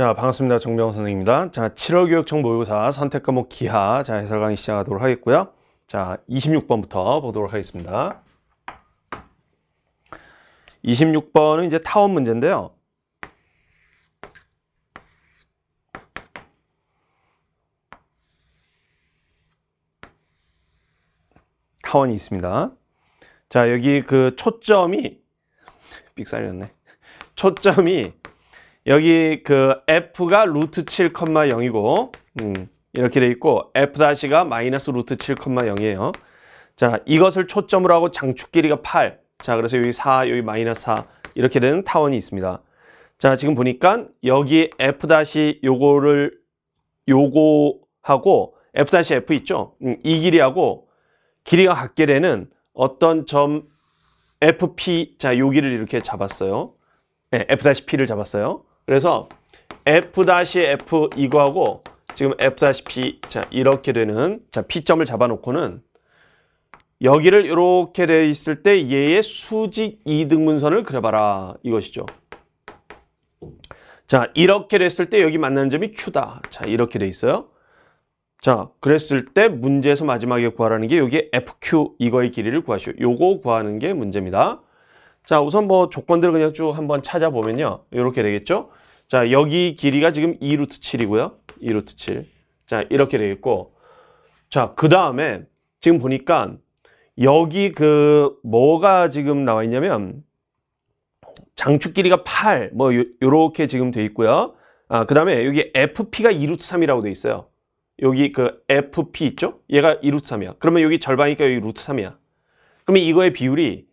자 반갑습니다 정병 호 선생입니다 자 7월 교육청 모의고사 선택 과목 기하 자 해설 강의 시작하도록 하겠고요 자 26번부터 보도록 하겠습니다 26번은 이제 타원 문제인데요 타원이 있습니다 자 여기 그 초점이 빅살이었네 초점이 여기 그 F가 루트 7,0이고 음, 이렇게 돼 있고 F-가 마이너스 루트 7,0이에요 자 이것을 초점으로 하고 장축 길이가 8자 그래서 여기 4 여기 마이너스 4 이렇게 되는 타원이 있습니다 자 지금 보니까 여기 F- 다시 요거를 요거하고 F-F 다시 있죠 음, 이 길이하고 길이가 같게 되는 어떤 점 FP 자요기를 이렇게 잡았어요 네, F-P를 잡았어요 그래서 f-f 이거하고 지금 f-p 자 이렇게 되는 자 p점을 잡아놓고는 여기를 이렇게 돼 있을 때 얘의 수직 이등분선을 그려봐라 이것이죠. 자 이렇게 됐을 때 여기 만나는 점이 q다. 자 이렇게 돼 있어요. 자 그랬을 때 문제에서 마지막에 구하라는 게 여기 fq 이거의 길이를 구하시오. 요거 구하는 게 문제입니다. 자 우선 뭐 조건들을 그냥 쭉 한번 찾아보면요. 이렇게 되겠죠. 자, 여기 길이가 지금 2루트 7이고요. 2루트 7. 자, 이렇게 되겠고. 자, 그 다음에 지금 보니까 여기 그 뭐가 지금 나와 있냐면 장축 길이가 8, 뭐 요, 요렇게 지금 돼 있고요. 아, 그 다음에 여기 FP가 2루트 3이라고 돼 있어요. 여기 그 FP 있죠? 얘가 2루트 3이야. 그러면 여기 절반이니까 여기 루트 3이야. 그러면 이거의 비율이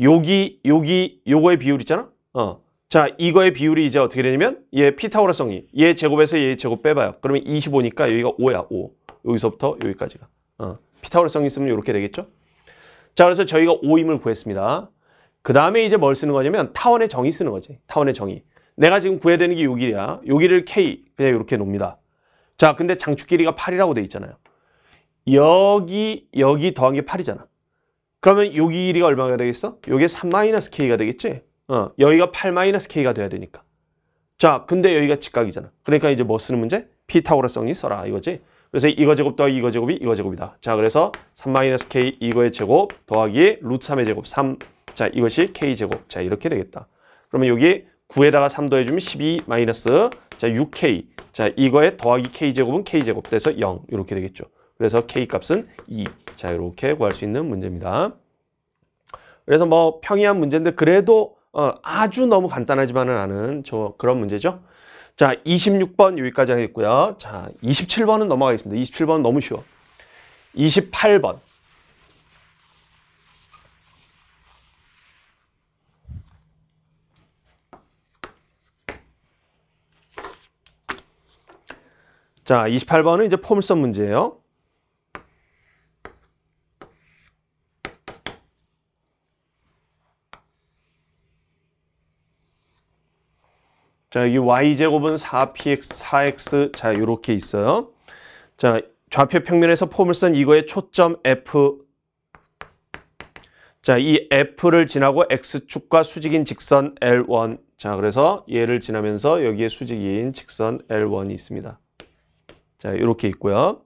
여기, 여기, 요거의 비율 있잖아? 어. 자 이거의 비율이 이제 어떻게 되냐면 얘 피타고라성이 얘 제곱에서 얘 제곱 빼봐요 그러면 25니까 여기가 5야 5 여기서부터 여기까지가 어, 피타고라성이 있으면 이렇게 되겠죠 자 그래서 저희가 5임을 구했습니다 그 다음에 이제 뭘 쓰는 거냐면 타원의 정의 쓰는 거지 타원의 정의 내가 지금 구해야 되는 게 여기야 여기를 k 그냥 이렇게 놉니다 자 근데 장축 길이가 8이라고 돼 있잖아요 여기 여기 더한 게 8이잖아 그러면 여기 길이가 얼마가 되겠어? 여기 3-k가 되겠지 어, 여기가 8-k가 돼야 되니까. 자, 근데 여기가 직각이잖아. 그러니까 이제 뭐 쓰는 문제? 피타고라성이 써라 이거지. 그래서 이거 제곱 더하기 이거 제곱이 이거 제곱이다. 자, 그래서 3-k 이거의 제곱 더하기 루트 3의 제곱 3. 자, 이것이 k제곱. 자, 이렇게 되겠다. 그러면 여기 9에다가 3 더해주면 12 마이너스 자 6k 자 이거에 더하기 k제곱은 k제곱 돼서 0 이렇게 되겠죠 그래서 k값은 2 자 이렇게 구할 수 있는 문제입니다 그래서 뭐 평이한 문제인데 그래도 어, 아주 너무 간단하지만은 않은 저 그런 문제죠. 자, 26번 여기까지 하겠고요. 자, 27번은 넘어가겠습니다. 27번 너무 쉬워. 28번. 자, 28번은 이제 포물선 문제예요. 자, 여기 y제곱은 4px, 4x 자, 요렇게 있어요. 자, 좌표 평면에서 폼을 쓴 이거의 초점 f 자, 이 f를 지나고 x축과 수직인 직선 L1 자, 그래서 얘를 지나면서 여기에 수직인 직선 L1이 있습니다. 자, 요렇게 있고요.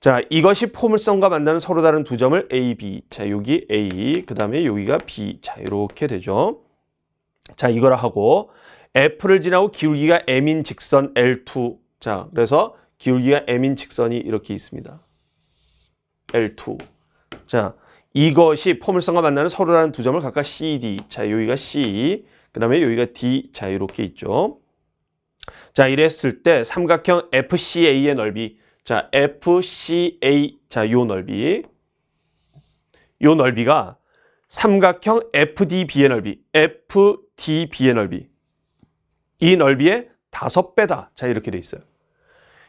자, 이것이 포물선과 만나는 서로 다른 두 점을 A, B. 자, 여기 A, 그 다음에 여기가 B. 자, 이렇게 되죠. 자, 이거라 하고 F를 지나고 기울기가 M인 직선 L2 자 그래서 기울기가 M인 직선이 이렇게 있습니다 L2 자 이것이 포물선과 만나는 서로라는 두 점을 각각 CD 자 여기가 C 그 다음에 여기가 D 자 이렇게 있죠 자 이랬을 때 삼각형 FCA의 넓이 자 FCA 자 요 넓이 요 넓이가 삼각형 FDB의 넓이 FDB의 넓이 이 넓이의 5배다 자 이렇게 돼 있어요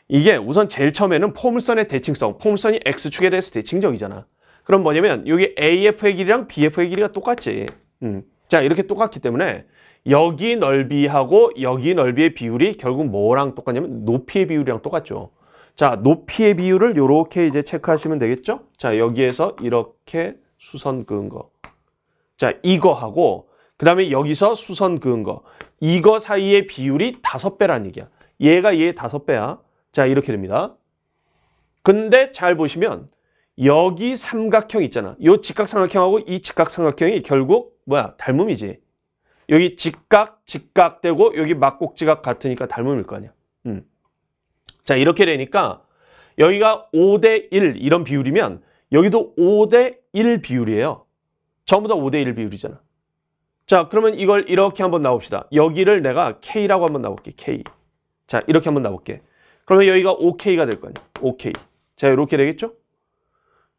이게 우선 제일 처음에는 포물선의 대칭성 포물선이 x축에 대해서 대칭적이잖아 그럼 뭐냐면 여기 AF의 길이랑 BF의 길이가 똑같지 음. 자 이렇게 똑같기 때문에 여기 넓이하고 여기 넓이의 비율이 결국 뭐랑 똑같냐면 높이의 비율이랑 똑같죠 자 높이의 비율을 이렇게 이제 체크하시면 되겠죠 자 여기에서 이렇게 수선 그은 거자 이거하고 그 다음에 여기서 수선 그은 거. 이거 사이의 비율이 다섯 배란 얘기야. 얘가 얘 다섯 배야. 자, 이렇게 됩니다. 근데 잘 보시면 여기 삼각형 있잖아. 요 직각삼각형하고 이 직각삼각형이 결국 뭐야? 닮음이지. 여기 직각, 직각되고 여기 막곡지각 같으니까 닮음일 거 아니야. 음. 자, 이렇게 되니까 여기가 5대 1 이런 비율이면 여기도 5대 1 비율이에요. 전부 다 5대 1 비율이잖아. 자 그러면 이걸 이렇게 한번 나옵시다 여기를 내가 K라고 한번 나올게 K 자 이렇게 한번 나올게 그러면 여기가 OK가 될거 아니야 OK 자 이렇게 되겠죠?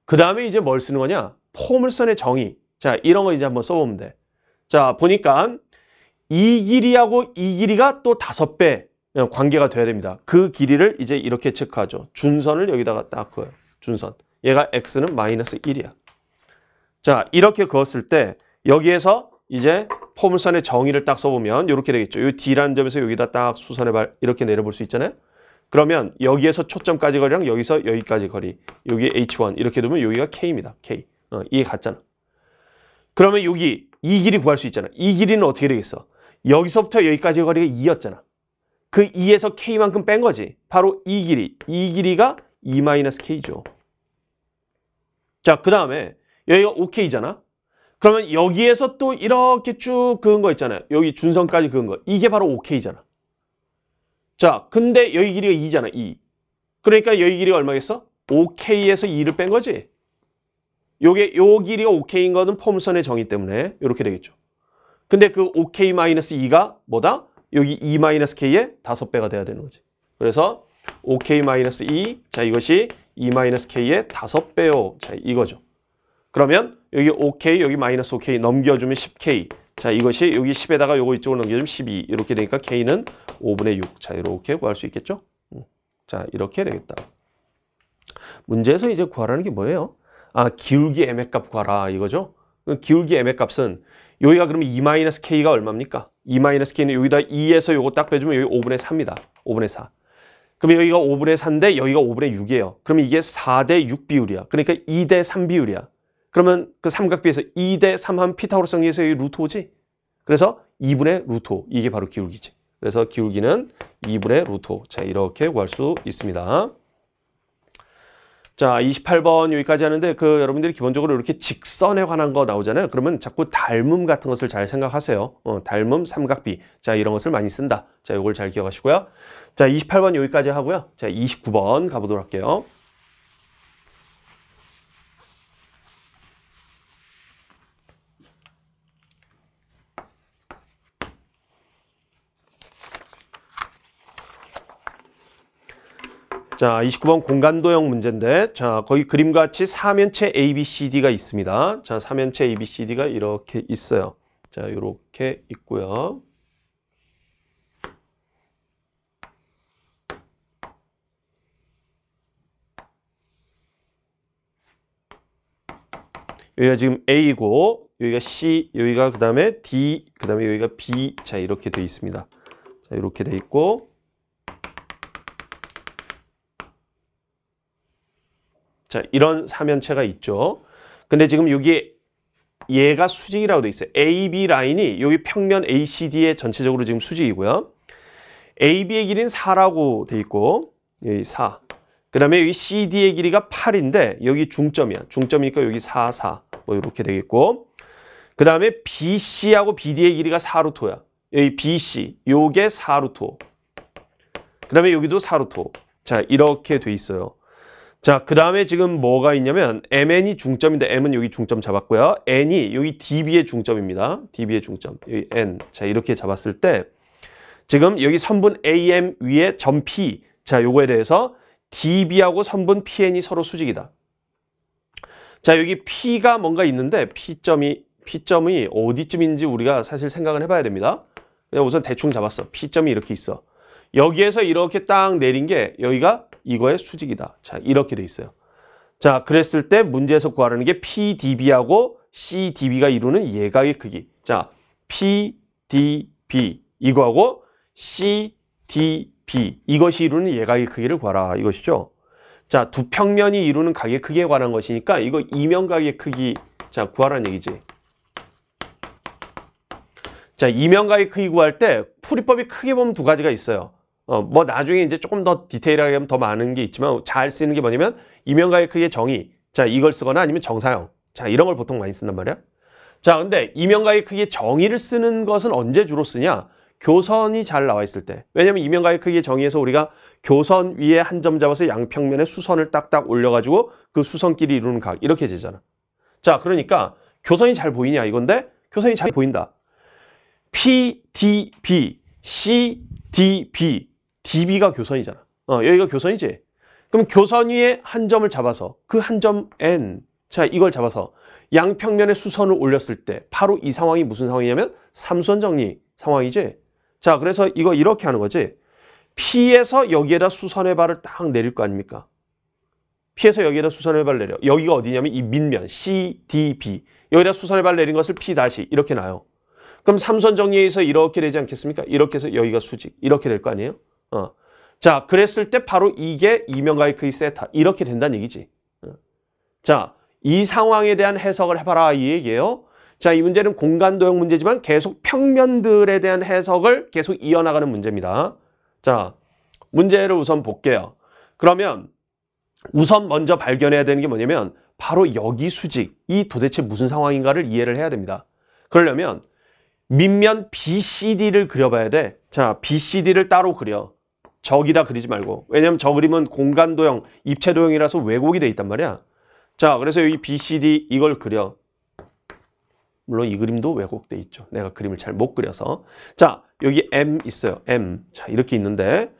그 다음에 이제 뭘 쓰는 거냐 포물선의 정의 자 이런 거 이제 한번 써보면 돼자 보니까 이 길이하고 이 길이가 또 다섯 배 어, 관계가 돼야 됩니다 그 길이를 이제 이렇게 체크하죠 준선을 여기다가 딱 그어요 준선 얘가 x는 마이너스 1이야 자 이렇게 그었을 때 여기에서 이제 포물선의 정의를 딱 써보면 이렇게 되겠죠. 이 D라는 점에서 여기다 딱 수선의 발 이렇게 내려볼 수 있잖아요. 그러면 여기에서 초점까지 거리랑 여기서 여기까지 거리 여기 H1 이렇게 두면 여기가 K입니다. K 어, 이해 갔잖아. 그러면 여기 이 길이 구할 수 있잖아. 이 길이는 어떻게 되겠어? 여기서부터 여기까지 거리가 2였잖아. 그 2에서 K만큼 뺀 거지. 바로 이 길이. 이 길이가 2-K죠. E 자, 그 다음에 여기가 5K잖아. 그러면 여기에서 또 이렇게 쭉 그은 거 있잖아요. 여기 준선까지 그은 거. 이게 바로 OK잖아. 자, 근데 여기 길이가 2잖아, 2. 그러니까 여기 길이가 얼마겠어? OK에서 2를 뺀 거지. 요게 요 길이가 OK인 거는 폼선의 정의 때문에 이렇게 되겠죠. 근데 그 OK-2가 뭐다? 여기 2 k 에 5배가 돼야 되는 거지. 그래서 OK-2, 자 이것이 2 k 에 5배요. 자 이거죠. 그러면 여기 5K, 여기 마이너스 5K 넘겨주면 10K. 자, 이것이 여기 10에다가 요거 이쪽으로 넘겨주면 12. 이렇게 되니까 K는 5분의 6. 자, 이렇게 구할 수 있겠죠? 음. 자, 이렇게 되겠다. 문제에서 이제 구하라는 게 뭐예요? 아, 기울기 m의 값 구하라 이거죠? 기울기 m의 값은 여기가 그러면 2-k가 얼마입니까? 2-k는 여기다 2에서 요거 딱 빼주면 여기 5분의 3니다 5분의 4. 그럼 여기가 5분의 4인데 여기가 5분의 6이에요. 그러면 이게 4대 6 비율이야. 그러니까 2대 3 비율이야. 그러면 그 삼각비에서 2대 3한 피타고라스 정리에서의 루트 5지? 그래서 2분의 루트 5. 이게 바로 기울기지. 그래서 기울기는 2분의 루트 5. 자, 이렇게 구할 수 있습니다. 자, 28번 여기까지 하는데 그 여러분들이 기본적으로 이렇게 직선에 관한 거 나오잖아요. 그러면 자꾸 닮음 같은 것을 잘 생각하세요. 어, 닮음, 삼각비. 자, 이런 것을 많이 쓴다. 자, 이걸 잘 기억하시고요. 자, 28번 여기까지 하고요. 자, 29번 가보도록 할게요. 자, 29번 공간도형 문제인데 자, 거기 그림같이 사면체 ABCD가 있습니다. 자, 사면체 ABCD가 이렇게 있어요. 자, 이렇게 있고요. 여기가 지금 A고 이 여기가 C, 여기가 그 다음에 D, 그 다음에 여기가 B 자 이렇게 돼 있습니다. 자 이렇게 돼 있고 자, 이런 사면체가 있죠. 근데 지금 여기 얘가 수직이라고 돼 있어요. AB 라인이 여기 평면 ACD의 전체적으로 지금 수직이고요. AB의 길이는 4라고 돼 있고 예, 여기 4. 그 다음에 여기 CD의 길이가 8인데 여기 중점이야. 중점이니까 여기 4, 4. 뭐 이렇게 되겠고 그 다음에 BC하고 BD의 길이가 4루토야. 여기 BC, 요게 4루토. 그 다음에 여기도 4루토. 자, 이렇게 돼 있어요. 자, 그 다음에 지금 뭐가 있냐면 mn이 중점인데 m은 여기 중점 잡았고요. n이 여기 db의 중점입니다. db의 중점, 여기 n. 자, 이렇게 잡았을 때 지금 여기 선분 am 위에 점 p. 자, 요거에 대해서 db하고 선분 pn이 서로 수직이다. 자, 여기 p가 뭔가 있는데 p점이 P점이 어디쯤인지 우리가 사실 생각을 해봐야 됩니다. 그냥 우선 대충 잡았어. P점이 이렇게 있어. 여기에서 이렇게 딱 내린 게 여기가 이거의 수직이다. 자, 이렇게 돼 있어요. 자, 그랬을 때 문제에서 구하라는 게 PDB하고 CDB가 이루는 예각의 크기. 자, PDB 이거하고 CDB 이것이 이루는 예각의 크기를 구하라 이것이죠. 자, 두 평면이 이루는 각의 크기에 관한 것이니까 이거 이면각의 크기 자, 구하라는 얘기지. 자, 이면각의 크기 구할 때 풀이법이 크게 보면 두 가지가 있어요. 어, 뭐 나중에 이제 조금 더 디테일하게 하면 더 많은 게 있지만 잘 쓰는 게 뭐냐면 이명가의 크기의 정의 자 이걸 쓰거나 아니면 정사형 자 이런 걸 보통 많이 쓴단 말이야 자 근데 이명가의 크기의 정의를 쓰는 것은 언제 주로 쓰냐 교선이 잘 나와 있을 때 왜냐면 이명가의 크기의 정의에서 우리가 교선 위에 한 점 잡아서 양평면에 수선을 딱딱 올려가지고 그 수선끼리 이루는 각 이렇게 되잖아 자 그러니까 교선이 잘 보이냐 이건데 교선이 잘 보인다 P, D, B, C, D, B DB가 교선이잖아. 어, 여기가 교선이지. 그럼 교선 위에 한 점을 잡아서 그 한 점 N 자 이걸 잡아서 양평면에 수선을 올렸을 때 바로 이 상황이 무슨 상황이냐면 삼수원 정리 상황이지. 자 그래서 이거 이렇게 하는 거지. P에서 여기에다 수선의 발을 딱 내릴 거 아닙니까? P에서 여기에다 수선의 발 내려. 여기가 어디냐면 이 밑면 C, D, B. 여기다 수선의 발 내린 것을 P 다시 이렇게 나요. 그럼 삼선 정리에서 이렇게 되지 않겠습니까? 이렇게 해서 여기가 수직 이렇게 될 거 아니에요? 어. 자, 그랬을 때 바로 이게 이명과의 그의 세타. 이렇게 된다는 얘기지. 어. 자, 이 상황에 대한 해석을 해봐라 이 얘기예요. 자, 이 문제는 공간 도형 문제지만 계속 평면들에 대한 해석을 계속 이어나가는 문제입니다. 자, 문제를 우선 볼게요. 그러면 우선 먼저 발견해야 되는 게 뭐냐면 바로 여기 수직, 이 도대체 무슨 상황인가를 이해를 해야 됩니다. 그러려면 밑면 BCD를 그려봐야 돼. 자, BCD를 따로 그려. 적이라 그리지 말고 왜냐면 저 그림은 공간도형, 입체도형이라서 왜곡이 돼 있단 말이야 자 그래서 여기 BCD 이걸 그려 물론 이 그림도 왜곡돼 있죠 내가 그림을 잘 못 그려서 자 여기 M 있어요 M 자 이렇게 있는데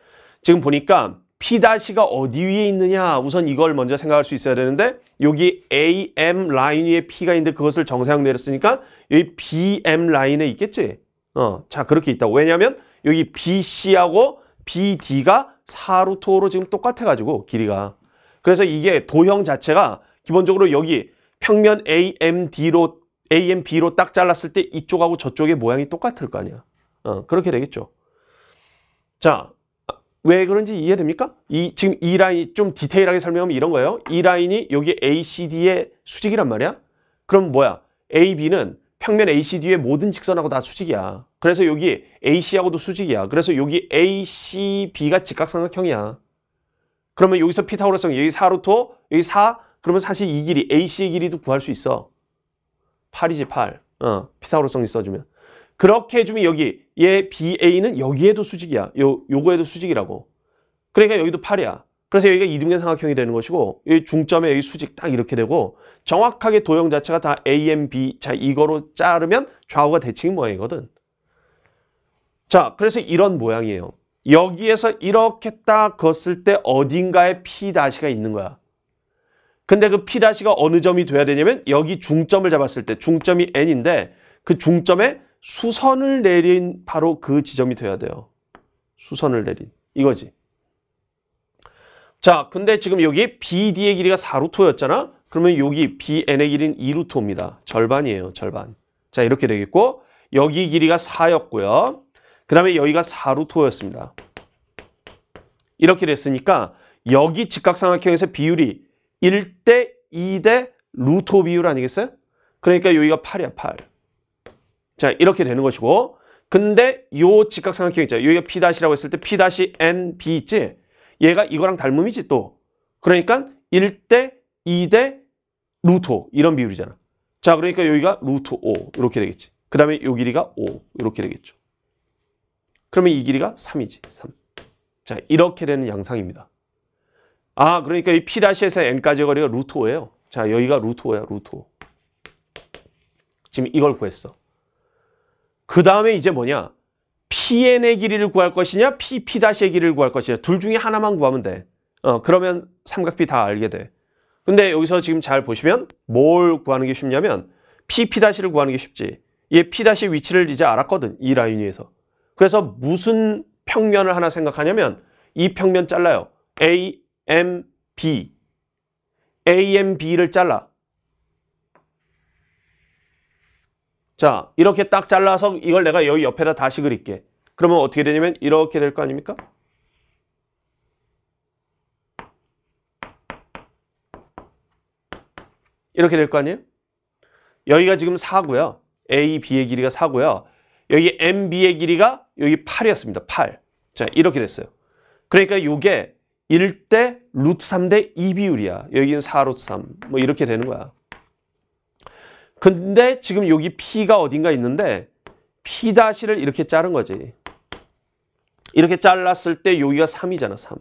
지금 보니까 P-가 어디 위에 있느냐 우선 이걸 먼저 생각할 수 있어야 되는데 여기 AM 라인 위에 P가 있는데 그것을 정사형 내렸으니까 여기 BM 라인에 있겠지 어, 자 그렇게 있다고 왜냐면 여기 BC하고 BD가 4루토로 지금 똑같아가지고 길이가 그래서 이게 도형 자체가 기본적으로 여기 평면 AMD로 AMB로 딱 잘랐을 때 이쪽하고 저쪽의 모양이 똑같을 거 아니야 어, 그렇게 되겠죠 자 왜 그런지 이해됩니까? 이 지금 이 라인 좀 디테일하게 설명하면 이런 거예요 이 라인이 여기 ACD의 수직이란 말이야 그럼 뭐야 AB는 평면 ACD의 모든 직선하고 다 수직이야. 그래서 여기 AC하고도 수직이야. 그래서 여기 ACB가 직각삼각형이야. 그러면 여기서 피타고라성 여기 4루토 여기 4 그러면 사실 이 길이 AC의 길이도 구할 수 있어. 8이지 8. 어, 피타고라성 있어주면. 그렇게 해주면 여기 얘 BA는 여기에도 수직이야. 요 요거에도 수직이라고. 그러니까 여기도 8이야. 그래서 여기가 이등변 삼각형이 되는 것이고 여기 중점에 여기 수직 딱 이렇게 되고 정확하게 도형 자체가 다 A, M, B 자 이거로 자르면 좌우가 대칭 모양이거든 자 그래서 이런 모양이에요 여기에서 이렇게 딱 걷을 때 어딘가에 P다시가 있는 거야 근데 그 P다시가 어느 점이 돼야 되냐면 여기 중점을 잡았을 때 중점이 N인데 그 중점에 수선을 내린 바로 그 지점이 돼야 돼요 수선을 내린 이거지 자, 근데 지금 여기 BD의 길이가 4루토였잖아? 그러면 여기 BN의 길이는 2루토입니다. 절반이에요, 절반. 자, 이렇게 되겠고 여기 길이가 4였고요. 그 다음에 여기가 4루토였습니다. 이렇게 됐으니까 여기 직각삼각형에서 비율이 1대 2대 루토 비율 아니겠어요? 그러니까 여기가 8이야, 8. 자, 이렇게 되는 것이고 근데 요 직각삼각형 있죠. 여기가 P'라고 했을 때 P'N, B 있지? 얘가 이거랑 닮음이지 또. 그러니까 1대 2대 루트 5 이런 비율이잖아. 자 그러니까 여기가 루트 5 이렇게 되겠지. 그 다음에 요 길이가 5 이렇게 되겠죠. 그러면 이 길이가 3이지. 3. 자 이렇게 되는 양상입니다. 아 그러니까 이 P다시에서 N까지의 거리가 루트 5예요. 자 여기가 루트 5야 루트 5. 지금 이걸 구했어. 그 다음에 이제 뭐냐. PN의 길이를 구할 것이냐 PP-의 길이를 구할 것이냐 둘 중에 하나만 구하면 돼 어, 그러면 삼각비 다 알게 돼 근데 여기서 지금 잘 보시면 뭘 구하는 게 쉽냐면 PP-를 구하는 게 쉽지 얘 P-의 위치를 이제 알았거든 이 라인 위에서 그래서 무슨 평면을 하나 생각하냐면 이 평면 잘라요 A, M, B A, M, B를 잘라 자 이렇게 딱 잘라서 이걸 내가 여기 옆에다 다시 그릴게 그러면 어떻게 되냐면 이렇게 될 거 아닙니까? 이렇게 될 거 아니에요? 여기가 지금 4고요. A, B의 길이가 4고요. 여기 M, B의 길이가 여기 8이었습니다. 8. 자, 이렇게 됐어요. 그러니까 이게 1대 루트 3대 2 비율이야. 여기는 4 루트 3. 뭐 이렇게 되는 거야. 근데 지금 여기 P가 어딘가 있는데 P-를 이렇게 자른 거지. 이렇게 잘랐을 때 여기가 3이잖아, 3.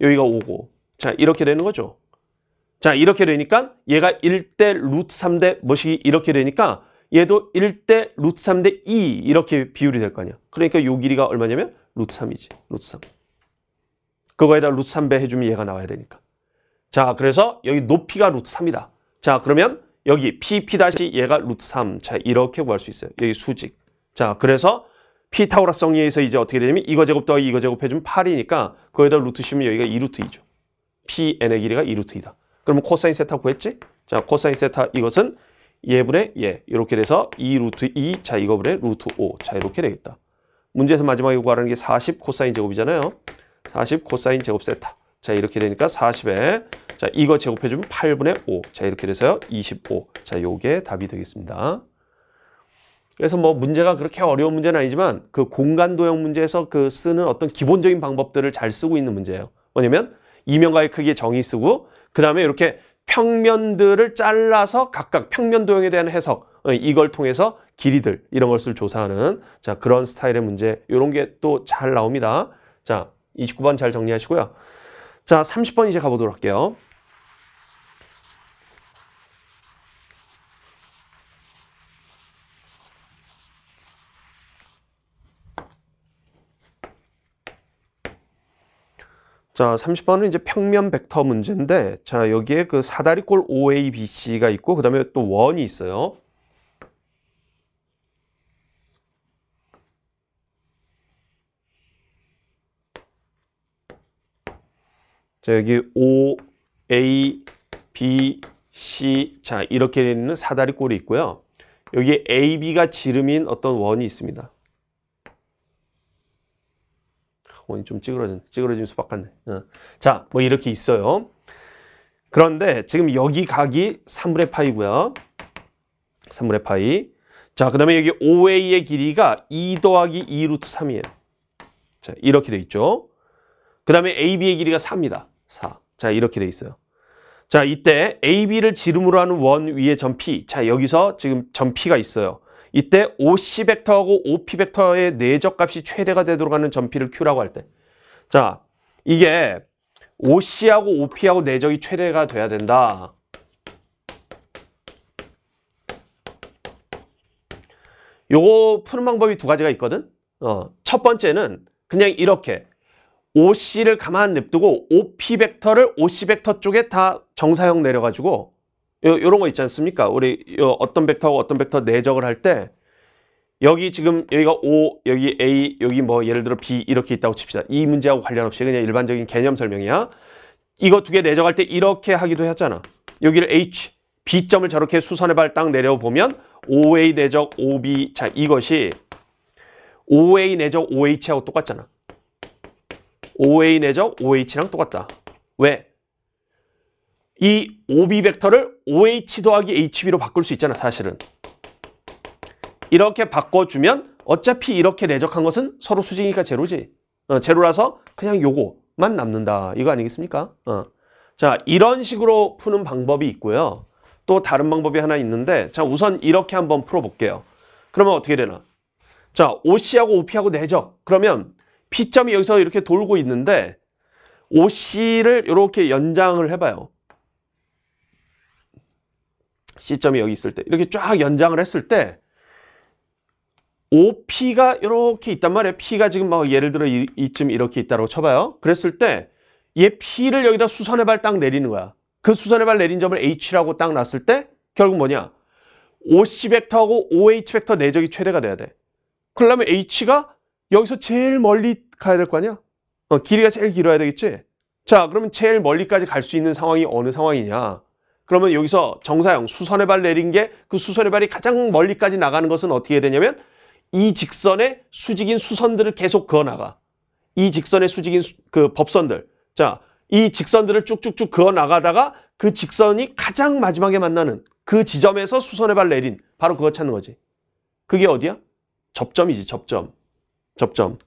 여기가 5고. 자, 이렇게 되는 거죠. 자, 이렇게 되니까 얘가 1대 루트 3대 뭐시기 이렇게 되니까 얘도 1대 루트 3대 2 이렇게 비율이 될거 아니야. 그러니까 요 길이가 얼마냐면 루트 3이지. 루트 3. 그거에다 루트 3배 해주면 얘가 나와야 되니까. 자, 그래서 여기 높이가 루트 3이다. 자, 그러면 여기 p, p 다시 얘가 루트 3. 자, 이렇게 구할 수 있어요. 여기 수직. 자, 그래서 피타고라성에 서 이제 어떻게 되냐면 이거 제곱 더하기 이거 제곱 해주면 8이니까 거기다 루트 씌우면 여기가 2루트 이죠 pn의 길이가 2루트 이다 그러면 코사인 세타 구했지? 자, 코사인 세타 이것은 예분의 예 이렇게 돼서 2루트 2, 자 이거 분의 루트 5, 자 이렇게 되겠다. 문제에서 마지막에 구하는 게 40 코사인 제곱이잖아요. 40 코사인 제곱 세타. 자 이렇게 되니까 40에 자, 이거 제곱해주면 8분의 5. 자, 이렇게 돼서요. 25. 자, 요게 답이 되겠습니다. 그래서 뭐 문제가 그렇게 어려운 문제는 아니지만 그 공간 도형 문제에서 그 쓰는 어떤 기본적인 방법들을 잘 쓰고 있는 문제예요. 뭐냐면 이면과의 크기에 정의 쓰고 그 다음에 이렇게 평면들을 잘라서 각각 평면 도형에 대한 해석 어, 이걸 통해서 길이들 이런 것을 조사하는 자 그런 스타일의 문제 이런 게 또 잘 나옵니다. 자 29번 잘 정리하시고요. 자 30번 이제 가보도록 할게요. 자 30번은 이제 평면 벡터 문제인데 자 여기에 그 사다리꼴 OABC가 있고 그 다음에 또 원이 있어요 자 여기 O, A, B, C 자 이렇게 되는 사다리꼴이 있고요 여기에 AB가 지름인 어떤 원이 있습니다 원이 좀 찌그러진, 찌그러진 수밖에없네 어. 자, 뭐 이렇게 있어요. 그런데 지금 여기 각이 3분의 파이고요. 3분의 파이. 자, 그 다음에 여기 o a 의 길이가 2 더하기 2 루트 3이에요. 자, 이렇게 돼 있죠. 그 다음에 ab의 길이가 4입니다. 4. 자, 이렇게 돼 있어요. 자, 이때 ab를 지름으로 하는 원 위에 점 p. 자, 여기서 지금 점 p가 있어요. 이때 OC 벡터하고 OP 벡터의 내적 값이 최대가 되도록 하는 전피를 Q라고 할 때. 자, 이게 OC하고 OP하고 내적이 최대가 돼야 된다. 요거 푸는 방법이 두 가지가 있거든. 어, 첫 번째는 그냥 이렇게 OC를 가만 냅두고 OP 벡터를 OC 벡터 쪽에 다 정사형 내려가지고 이런거 있지 않습니까? 우리 요 어떤 벡터하고 어떤 벡터 내적을 할 때 여기 지금 여기가 O, 여기 A, 여기 뭐 예를 들어 B 이렇게 있다고 칩시다. 이 문제하고 관련 없이 그냥 일반적인 개념 설명이야. 이거 두 개 내적할 때 이렇게 하기도 했잖아. 여기를 H, B점을 저렇게 수선의 발 딱 내려보면 OA 내적 OB 자 이것이 OA 내적 OH하고 똑같잖아. OA 내적 OH랑 똑같다. 왜? 이 OB 벡터를 OH 더하기 HB로 바꿀 수 있잖아 사실은 이렇게 바꿔주면 어차피 이렇게 내적한 것은 서로 수직이니까 제로지 어, 제로라서 그냥 요거만 남는다 이거 아니겠습니까? 어. 자 이런 식으로 푸는 방법이 있고요 또 다른 방법이 하나 있는데 자 우선 이렇게 한번 풀어볼게요 그러면 어떻게 되나 자 OC하고 OP하고 내적 그러면 P점이 여기서 이렇게 돌고 있는데 OC를 이렇게 연장을 해봐요 시점이 여기 있을 때 이렇게 쫙 연장을 했을 때 OP가 이렇게 있단 말이에요 P가 지금 막 예를 들어 이, 이쯤 이렇게 있다고 쳐봐요 그랬을 때 얘 P를 여기다 수선의 발 딱 내리는 거야 그 수선의 발 내린 점을 H라고 딱 놨을 때 결국 뭐냐 OC 벡터하고 OH 벡터 내적이 최대가 돼야 돼 그러려면 H가 여기서 제일 멀리 가야 될 거 아니야 어, 길이가 제일 길어야 되겠지 자 그러면 제일 멀리까지 갈 수 있는 상황이 어느 상황이냐 그러면 여기서 정사형 수선의 발 내린 게 그 수선의 발이 가장 멀리까지 나가는 것은 어떻게 되냐면 이 직선의 수직인 수선들을 계속 그어 나가. 이 직선의 수직인 수, 그 법선들. 자, 이 직선들을 쭉쭉쭉 그어 나가다가 그 직선이 가장 마지막에 만나는 그 지점에서 수선의 발 내린 바로 그거 찾는 거지. 그게 어디야? 접점이지, 접점. 접점.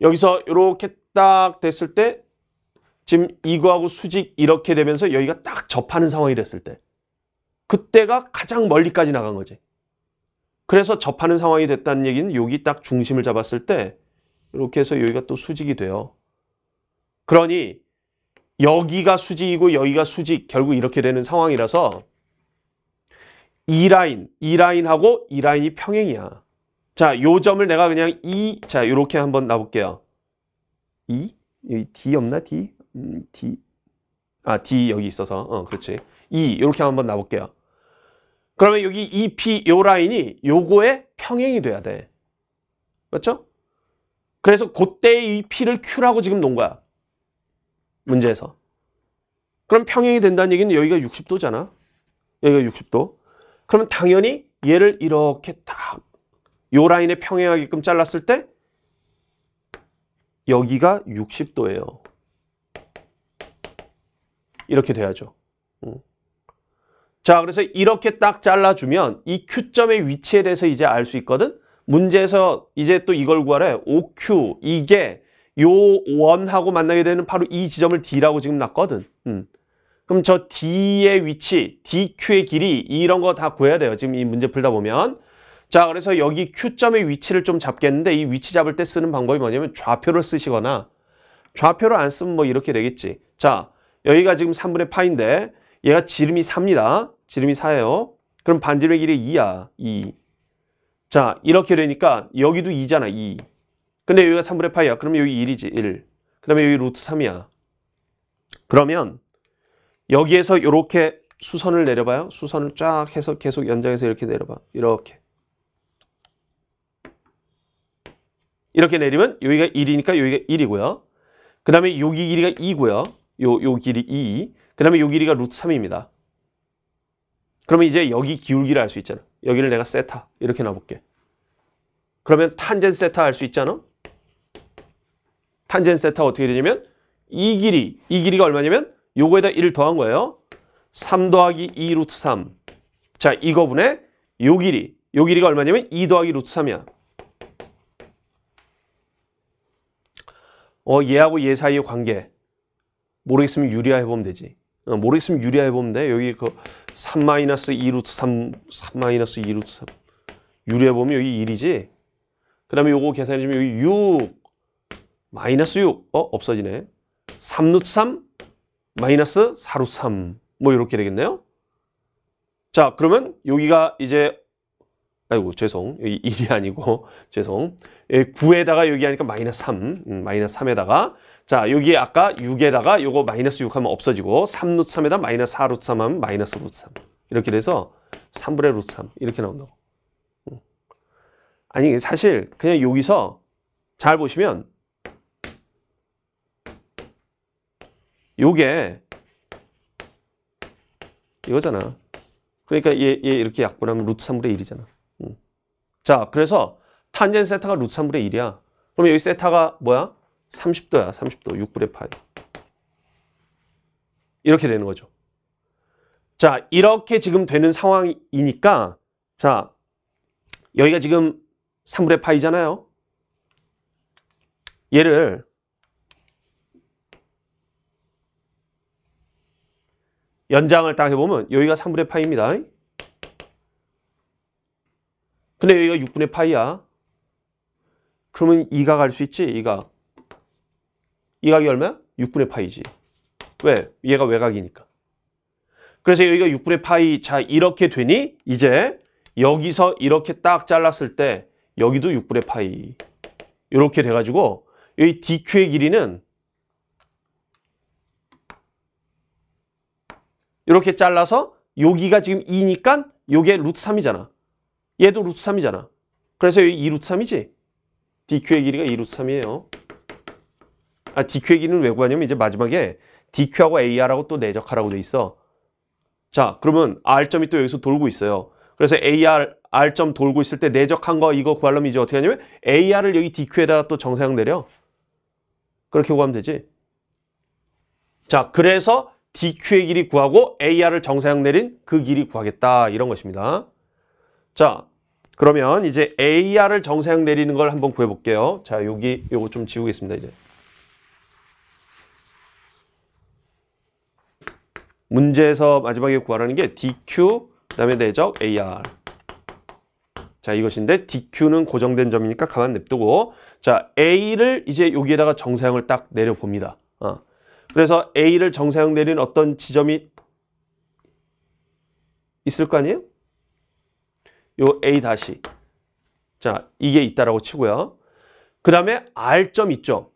여기서 이렇게 딱 됐을 때 지금 이거하고 수직 이렇게 되면서 여기가 딱 접하는 상황이 됐을 때 그때가 가장 멀리까지 나간 거지. 그래서 접하는 상황이 됐다는 얘기는 여기 딱 중심을 잡았을 때 이렇게 해서 여기가 또 수직이 돼요. 그러니 여기가 수직이고 여기가 수직 결국 이렇게 되는 상황이라서 이 라인, 이 라인하고 이 라인이 평행이야. 자, 요 점을 내가 그냥 이, 자, 요렇게 한번 놔볼게요. 이? 여기 D 없나? D? 음, D 아 D 여기 있어서 어 그렇지 E 이렇게 한번 나볼게요 그러면 여기 EP 요 라인이 요거에 평행이 돼야 돼 맞죠? 그래서 그때의 EP를 Q라고 지금 놓은 거야 문제에서 그럼 평행이 된다는 얘기는 여기가 60도잖아 여기가 60도 그러면 당연히 얘를 이렇게 딱 요 라인에 평행하게끔 잘랐을 때 여기가 60도예요 이렇게 돼야죠. 음. 자, 그래서 이렇게 딱 잘라주면 이 Q점의 위치에 대해서 이제 알 수 있거든? 문제에서 이제 또 이걸 구하래. OQ, 이게 요 원하고 만나게 되는 바로 이 지점을 D라고 지금 났거든. 음. 그럼 저 D의 위치, DQ의 길이 이런 거 다 구해야 돼요. 지금 이 문제 풀다 보면. 자, 그래서 여기 Q점의 위치를 좀 잡겠는데 이 위치 잡을 때 쓰는 방법이 뭐냐면 좌표를 쓰시거나 좌표를 안 쓰면 뭐 이렇게 되겠지. 자, 여기가 지금 3분의 파인데 얘가 지름이 3입니다 지름이 4예요. 그럼 반지름의 길이 2야. 2. 자 이렇게 되니까 여기도 2잖아. 2. 근데 여기가 3분의 파이야. 그러면 여기 1이지. 1. 그 다음에 여기 루트 3이야. 그러면 여기에서 이렇게 수선을 내려봐요. 수선을 쫙 해서 계속 연장해서 이렇게 내려봐. 이렇게. 이렇게 내리면 여기가 1이니까 여기가 1이고요. 그 다음에 여기 길이가 2고요. 요, 요 길이 2, 그 다음에 요 길이가 루트 3입니다. 그러면 이제 여기 기울기를 알 수 있잖아. 여기를 내가 세타 이렇게 놔볼게. 그러면 탄젠 세타 알수 있잖아. 탄젠 세타 어떻게 되냐면 이 길이, 이 길이가 얼마냐면 요거에다 1 더한 거예요. 3 더하기 2 루트 3. 자, 이거분에요 길이, 요 길이가 얼마냐면 2 더하기 루트 3이야. 어, 얘하고 얘 사이의 관계. 모르겠으면 유리화 해보면 되지 어, 모르겠으면 유리화 해보면 돼 여기 그3-2 루트 3 3-2 루트 3 유리화 해 보면 여기 1이지 그 다음에 요거 계산해주면 여기 6 마이너스 6 어? 없어지네 3 루트 3 마이너스 4 루트 3뭐 이렇게 되겠네요 자 그러면 여기가 이제 아이고 죄송 여기 1이 아니고 죄송 9에다가 예, 여기 하니까 마이너스 3 음, 마이너스 3에다가 자 여기에 아까 6에다가 요거 마이너스 6 하면 없어지고 3 루트 3에다 마이너스 4 루트 3 하면 마이너스 루트 3 이렇게 돼서 3분의 루트 3 이렇게 나온다고 아니 사실 그냥 여기서 잘 보시면 요게 이거잖아 그러니까 얘, 얘 이렇게 약분하면 루트 3분의 1이잖아 자 그래서 탄젠 세타가 루트 3분의 1이야 그럼 여기 세타가 뭐야? 30도야, 30도. 6분의 8이렇게 되는 거죠. 자, 이렇게 지금 되는 상황이니까, 자, 여기가 지금 3분의 8이잖아요 얘를 연장을 딱 해보면 여기가 3분의 8입니다 근데 여기가 6분의 8이야 그러면 2가 갈 수 있지, 2가. 이 각이 얼마야? 6분의 파이지. 왜? 얘가 외곽이니까. 그래서 여기가 6분의 파이. 자, 이렇게 되니 이제 여기서 이렇게 딱 잘랐을 때 여기도 6분의 파이. 이렇게 돼가지고 여기 DQ의 길이는 이렇게 잘라서 여기가 지금 2니까 이게 루트 3이잖아. 얘도 루트 3이잖아. 그래서 여기 2루트 3이지. DQ의 길이가 2루트 3이에요. 아, DQ 얘기는 왜 구하냐면 이제 마지막에 DQ하고 AR하고 또 내적하라고 네 돼 있어. 자, 그러면 R점이 또 여기서 돌고 있어요. 그래서 AR, R점 돌고 있을 때 내적한 네 거 이거 구하려면 이제 어떻게 하냐면 AR을 여기 DQ에다가 또 정사형 내려. 그렇게 구하면 되지. 자, 그래서 DQ의 길이 구하고 AR을 정사형 내린 그 길이 구하겠다. 이런 것입니다. 자, 그러면 이제 AR을 정사형 내리는 걸 한번 구해볼게요. 자, 여기 요거 좀 지우겠습니다. 이제. 문제에서 마지막에 구하라는 게 DQ 그 다음에 내적 AR 자 이것인데 DQ는 고정된 점이니까 가만 냅두고 자 A를 이제 여기에다가 정사형을 딱 내려봅니다 어. 그래서 A를 정사형 내린 어떤 지점이 있을 거 아니에요? 요 A 다시 자 이게 있다라고 치고요 그 다음에 R점 있죠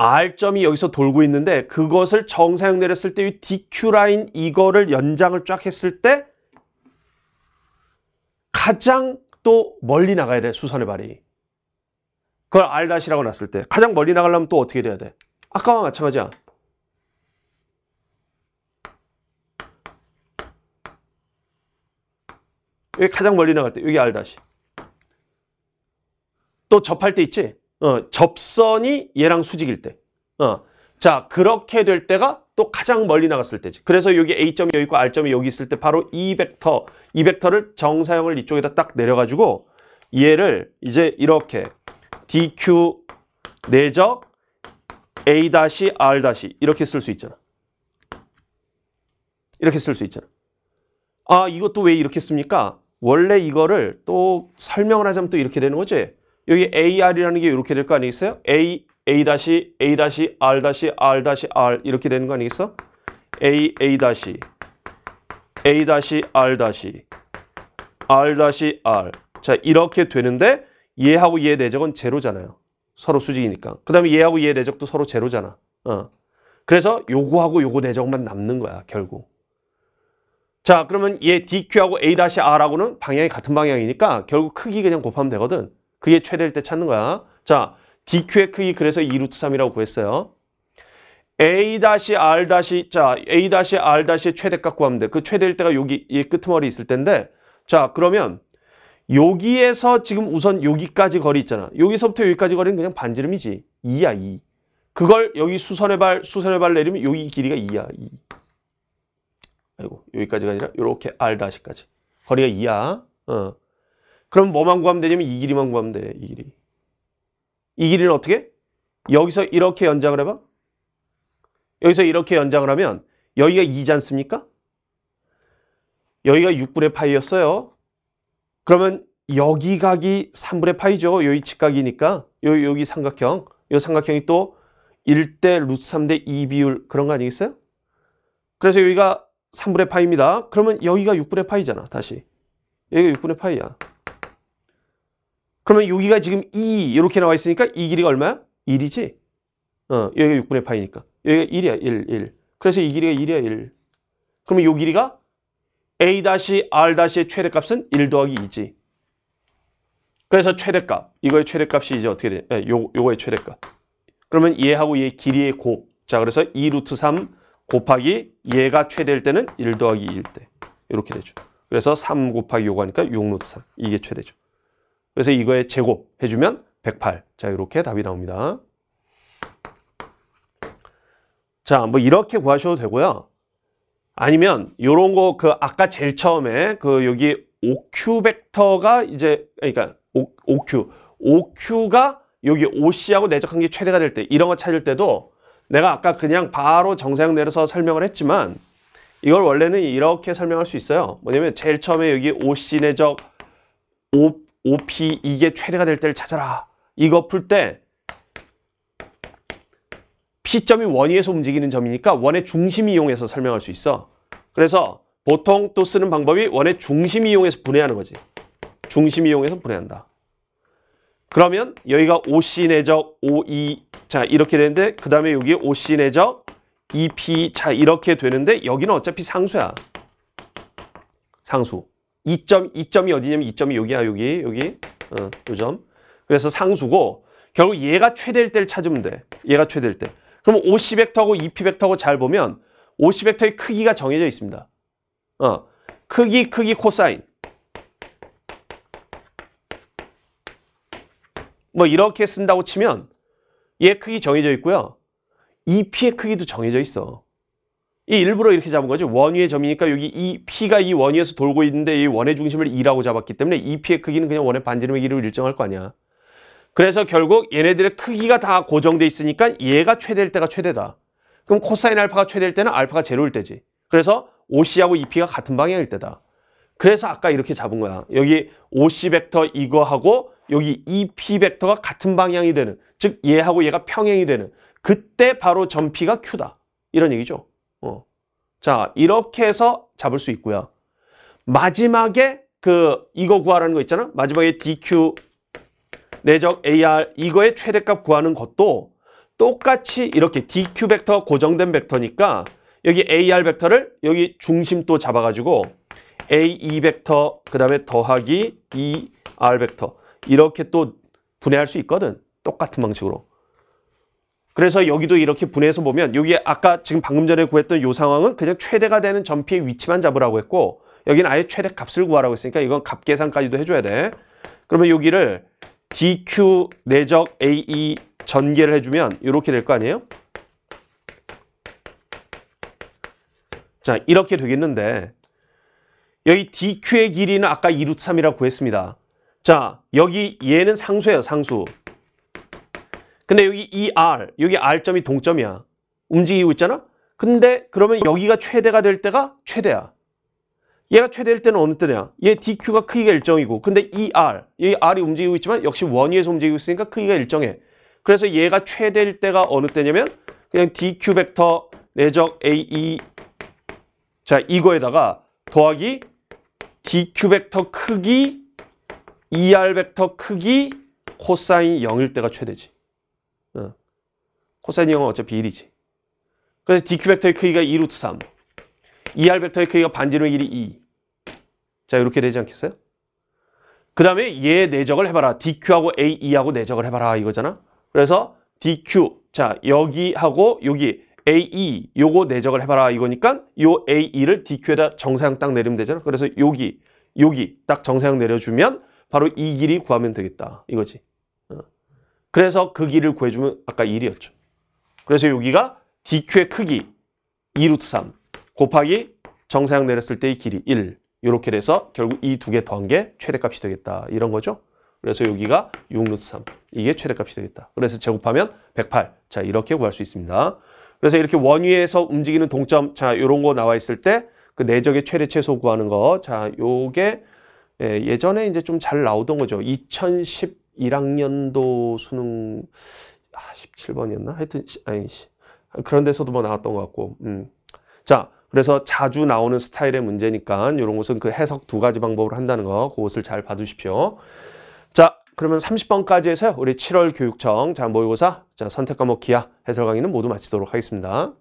R점이 여기서 돌고 있는데 그것을 정사형 내렸을 때이 DQ 라인 이거를 연장을 쫙 했을 때 가장 또 멀리 나가야 돼 수선의 발이 그걸 R-라고 놨을 때 가장 멀리 나가려면 또 어떻게 돼야 돼? 아까와 마찬가지야 여기 가장 멀리 나갈 때 여기 R-또 접할 때 있지? 어, 접선이 얘랑 수직일 때. 어. 자, 그렇게 될 때가 또 가장 멀리 나갔을 때지. 그래서 여기 A점이 여기 있고 R점이 여기 있을 때 바로 이 벡터, 이 벡터를 정사형을 이쪽에다 딱 내려가지고 얘를 이제 이렇게 DQ 내적 A-R- 다시 이렇게 쓸 수 있잖아. 이렇게 쓸 수 있잖아. 아, 이것도 왜 이렇게 씁니까? 원래 이거를 또 설명을 하자면 또 이렇게 되는 거지. 여기 AR이라는 게 이렇게 될 거 아니겠어요? A, A-A-R-R-R 이렇게 되는 거 아니겠어? A, A A R R R 자 이렇게 되는데 얘하고 얘 내적은 제로잖아요. 서로 수직이니까. 그 다음에 얘하고 얘 내적도 서로 제로잖아. 어. 그래서 요거하고 요거 내적만 남는 거야 결국. 자 그러면 얘 DQ하고 A-R하고는 방향이 같은 방향이니까 결국 크기 그냥 곱하면 되거든. 그게 최대일 때 찾는 거야. 자, dq의 크기 그래서 2루트 3이라고 구했어요. a-r- 다시 다시 자, a-r- 다시의 다시 최대값 구하면 돼. 그 최대일 때가 여기 이 끝머리 있을 텐데 자, 그러면 여기에서 지금 우선 여기까지 거리 있잖아. 여기서부터 여기까지 거리는 그냥 반지름이지. 2야, 2. 그걸 여기 수선의 발, 수선의 발 내리면 여기 길이가 2야, 2. 아이고, 여기까지가 아니라 이렇게 r-까지. 거리가 2야. 어. 그럼 뭐만 구하면 되냐면 이 길이만 구하면 돼. 이 길이. 이 길이는 어떻게? 여기서 이렇게 연장을 해봐. 여기서 이렇게 연장을 하면 여기가 2지 않습니까? 여기가 6분의 파이였어요. 그러면 여기 각이 3분의 파이죠. 여기 직각이니까. 여기, 여기 삼각형. 이 삼각형이 또 1대 루트 3대 2 비율 그런 거 아니겠어요? 그래서 여기가 3분의 파입니다. 그러면 여기가 6분의 파이잖아. 다시. 여기가 6분의 파이야. 그러면 여기가 지금 2 이렇게 나와 있으니까 이 길이가 얼마야? 1이지 어, 여기가 6분의 파이니까 여기가 1이야 1, 1 그래서 이 길이가 1이야 1 그러면 요 길이가 a-r-의 최대값은 1 더하기 2지 그래서 최대값 이거의 최대값이 이제 어떻게 돼? 네, 요, 요거의 최대값 그러면 얘하고 얘 길이의 곱자 그래서 2 루트 3 곱하기 얘가 최대일 때는 1 더하기 2일 때 이렇게 되죠 그래서 3 곱하기 요거 하니까 6 루트 3 이게 최대죠 그래서 이거에 제곱 해주면 108. 자, 이렇게 답이 나옵니다. 자, 뭐 이렇게 구하셔도 되고요. 아니면 요런 거 그 아까 제일 처음에 그 여기 OQ 벡터가 이제 그러니까 O, OQ OQ가 여기 OC하고 내적한 게 최대가 될 때 이런 거 찾을 때도 내가 아까 그냥 바로 정사형 내려서 설명을 했지만 이걸 원래는 이렇게 설명할 수 있어요 뭐냐면 제일 처음에 여기 OC 내적 O o p 이게 최대가 될 때를 찾아라. 이거 풀 때 P점이 원위에서 움직이는 점이니까 원의 중심 이용해서 설명할 수 있어. 그래서 보통 또 쓰는 방법이 원의 중심 이용해서 분해하는 거지. 중심 이용해서 분해한다. 그러면 여기가 OC 내적 OE 자 이렇게 되는데 그 다음에 여기 OC 내적 EP 자 이렇게 되는데 여기는 어차피 상수야. 상수. 2점, 2점이 어디냐면 2점이 여기야, 여기, 여기. 어, 요점. 그래서 상수고, 결국 얘가 최대일 때를 찾으면 돼. 얘가 최대일 때. 그럼 50벡터하고 2p벡터하고 잘 보면 50벡터의 크기가 정해져 있습니다. 어, 크기, 크기, 코사인. 뭐 이렇게 쓴다고 치면 얘 크기 정해져 있고요. 2p의 크기도 정해져 있어. 이 일부러 이렇게 잡은 거죠. 원위의 점이니까 여기 이 P가 이 원위에서 돌고 있는데 이 원의 중심을 2라고 잡았기 때문에 이 P의 크기는 그냥 원의 반지름의 길이로 일정할 거 아니야. 그래서 결국 얘네들의 크기가 다 고정돼 있으니까 얘가 최대일 때가 최대다. 그럼 코사인 알파가 최대일 때는 알파가 제로일 때지. 그래서 OC하고 EP가 같은 방향일 때다. 그래서 아까 이렇게 잡은 거야. 여기 OC 벡터 이거하고 여기 EP 벡터가 같은 방향이 되는 즉 얘하고 얘가 평행이 되는 그때 바로 점피가 Q다. 이런 얘기죠. 어. 자, 이렇게 해서 잡을 수 있고요. 마지막에 그 이거 구하라는 거 있잖아. 마지막에 DQ 내적 AR 이거의 최대값 구하는 것도 똑같이 이렇게 DQ 벡터가 고정된 벡터니까 여기 AR 벡터를 여기 중심도 잡아가지고 a 2 e 벡터 그 다음에 더하기 ER 벡터 이렇게 또 분해할 수 있거든. 똑같은 방식으로. 그래서 여기도 이렇게 분해해서 보면 여기 아까 지금 방금 전에 구했던 요 상황은 그냥 최대가 되는 점피의 위치만 잡으라고 했고 여기는 아예 최대 값을 구하라고 했으니까 이건 값 계산까지도 해줘야 돼 그러면 여기를 dq 내적 ae 전개를 해주면 이렇게 될 거 아니에요? 자 이렇게 되겠는데 여기 dq의 길이는 아까 2루트 3이라고 구했습니다 자 여기 얘는 상수예요 상수 근데 여기 이 R, 여기 R점이 동점이야. 움직이고 있잖아? 근데 그러면 여기가 최대가 될 때가 최대야. 얘가 최대일 때는 어느 때냐? 얘 DQ가 크기가 일정이고 근데 이 R, 이 R이 움직이고 있지만 역시 원위에서 움직이고 있으니까 크기가 일정해. 그래서 얘가 최대일 때가 어느 때냐면 그냥 DQ 벡터 내적 AE 자 이거에다가 더하기 DQ 벡터 크기 ER 벡터 크기 코사인 0일 때가 최대지. 코사인 형은 어차피 1이지. 그래서 dq 벡터의 크기가 2루트 3. er 벡터의 크기가 반지름의 길이 2. 자 이렇게 되지 않겠어요? 그 다음에 얘 내적을 해봐라. dq하고 ae하고 내적을 해봐라 이거잖아. 그래서 dq 자 여기하고 여기 ae 요거 내적을 해봐라 이거니까 요 ae를 dq에다 정사형 딱 내리면 되잖아. 그래서 여기 여기 딱 정사형 내려주면 바로 이 길이 구하면 되겠다 이거지. 어. 그래서 그 길을 구해주면 아까 1이었죠. 그래서 여기가 DQ의 크기 2루트 3 곱하기 정사형 내렸을 때의 길이 1 이렇게 돼서 결국 이 두 개 더한 게 최대값이 되겠다 이런 거죠. 그래서 여기가 6루트 3 이게 최대값이 되겠다. 그래서 제곱하면 108. 자 이렇게 구할 수 있습니다. 그래서 이렇게 원위에서 움직이는 동점 자 이런 거 나와 있을 때 그 내적의 최대 최소 구하는 거자 요게 예, 예전에 이제 좀 잘 나오던 거죠. 2011학년도 수능 아, 17번이었나? 하여튼 아니 그런 데서도 뭐 나왔던 것 같고 음. 자 그래서 자주 나오는 스타일의 문제니까 이런 것은 그 해석 두 가지 방법으로 한다는 거 그것을 잘 봐두십시오 자 그러면 30번까지 해서 우리 7월 교육청 자 모의고사 자 선택 과목 기하 해설 강의는 모두 마치도록 하겠습니다